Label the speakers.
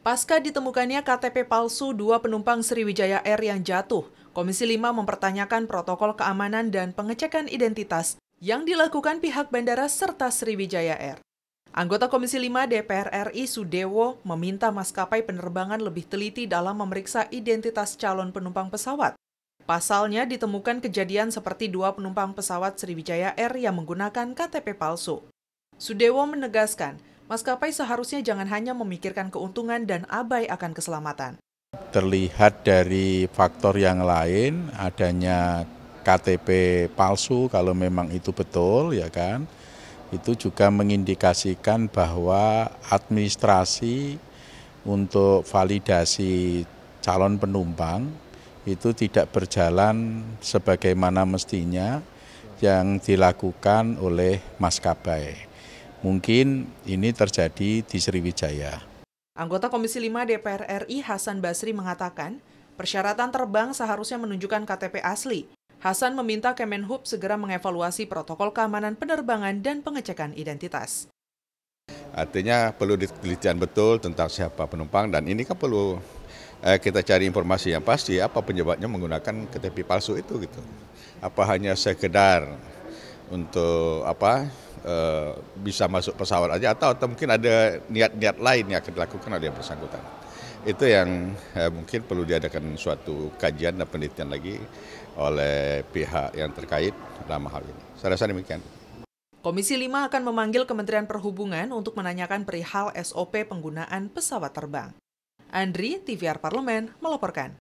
Speaker 1: Pasca ditemukannya KTP palsu dua penumpang Sriwijaya Air yang jatuh, Komisi 5 mempertanyakan protokol keamanan dan pengecekan identitas yang dilakukan pihak bandara serta Sriwijaya Air. Anggota Komisi 5 DPR RI Sudewo meminta maskapai penerbangan lebih teliti dalam memeriksa identitas calon penumpang pesawat. Pasalnya ditemukan kejadian seperti dua penumpang pesawat Sriwijaya Air yang menggunakan KTP palsu. Sudewo menegaskan, maskapai seharusnya jangan hanya memikirkan keuntungan dan abai akan keselamatan.
Speaker 2: Terlihat dari faktor yang lain, adanya KTP palsu kalau memang itu betul ya kan. Itu juga mengindikasikan bahwa administrasi untuk validasi calon penumpang itu tidak berjalan sebagaimana mestinya yang dilakukan oleh maskapai. Mungkin ini terjadi di Sriwijaya.
Speaker 1: Anggota Komisi 5 DPR RI Hasan Basri mengatakan, persyaratan terbang seharusnya menunjukkan KTP asli. Hasan meminta Kemenhub segera mengevaluasi protokol keamanan penerbangan dan pengecekan identitas.
Speaker 3: Artinya perlu ditelitian betul tentang siapa penumpang dan ini kan perlu eh, kita cari informasi yang pasti apa penyebabnya menggunakan KTP palsu itu gitu. Apa hanya sekedar untuk apa e, bisa masuk pesawat aja atau, atau mungkin ada niat-niat lain yang akan dilakukan oleh yang bersangkutan. Itu yang e, mungkin perlu diadakan suatu kajian dan penelitian lagi oleh pihak yang terkait dalam hal ini. Saya rasa demikian.
Speaker 1: Komisi 5 akan memanggil Kementerian Perhubungan untuk menanyakan perihal SOP penggunaan pesawat terbang. Andri, TVR Parlemen, melaporkan.